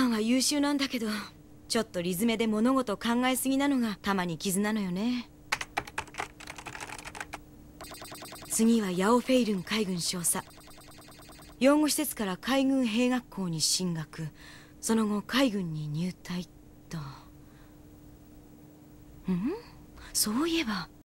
ンは優秀なんだけどちょっとリズメで物事を考えすぎなのがたまに傷なのよね次はヤオフェイルン海軍少佐養護施設から海軍兵学校に進学その後海軍に入隊とうんそういえば